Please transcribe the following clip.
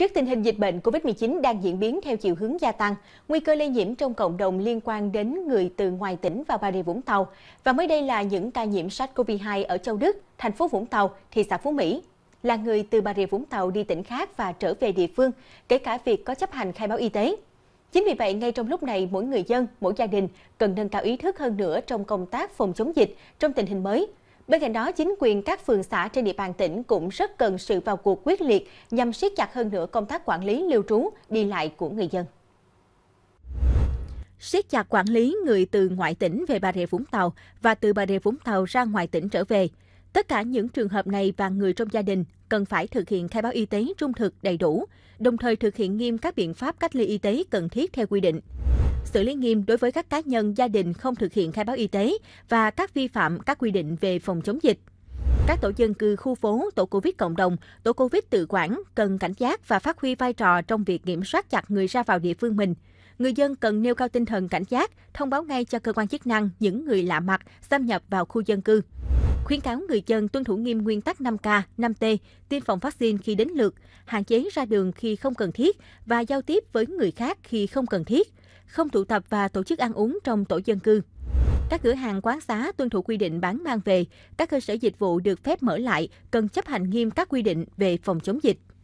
Trước tình hình dịch bệnh COVID-19 đang diễn biến theo chiều hướng gia tăng, nguy cơ lây nhiễm trong cộng đồng liên quan đến người từ ngoài tỉnh và Bà Rịa Vũng Tàu. Và mới đây là những ca nhiễm SARS-CoV-2 ở Châu Đức, thành phố Vũng Tàu, thị xã Phú Mỹ. Là người từ Bà Rịa Vũng Tàu đi tỉnh khác và trở về địa phương, kể cả việc có chấp hành khai báo y tế. Chính vì vậy, ngay trong lúc này, mỗi người dân, mỗi gia đình cần nâng cao ý thức hơn nữa trong công tác phòng chống dịch trong tình hình mới, Bên cạnh đó, chính quyền các phường xã trên địa bàn tỉnh cũng rất cần sự vào cuộc quyết liệt nhằm siết chặt hơn nữa công tác quản lý lưu trú, đi lại của người dân. Siết chặt quản lý người từ ngoại tỉnh về Bà Rịa Vũng Tàu và từ Bà Rịa Vũng Tàu ra ngoài tỉnh trở về. Tất cả những trường hợp này và người trong gia đình cần phải thực hiện khai báo y tế trung thực đầy đủ, đồng thời thực hiện nghiêm các biện pháp cách ly y tế cần thiết theo quy định xử lý nghiêm đối với các cá nhân, gia đình không thực hiện khai báo y tế và các vi phạm các quy định về phòng chống dịch. Các tổ dân cư khu phố, tổ Covid cộng đồng, tổ Covid tự quản cần cảnh giác và phát huy vai trò trong việc kiểm soát chặt người ra vào địa phương mình người dân cần nêu cao tinh thần cảnh giác, thông báo ngay cho cơ quan chức năng những người lạ mặt xâm nhập vào khu dân cư. Khuyến cáo người dân tuân thủ nghiêm nguyên tắc 5K, 5T, tiêm phòng vaccine khi đến lượt, hạn chế ra đường khi không cần thiết và giao tiếp với người khác khi không cần thiết, không tụ tập và tổ chức ăn uống trong tổ dân cư. Các cửa hàng quán xá tuân thủ quy định bán mang về, các cơ sở dịch vụ được phép mở lại cần chấp hành nghiêm các quy định về phòng chống dịch.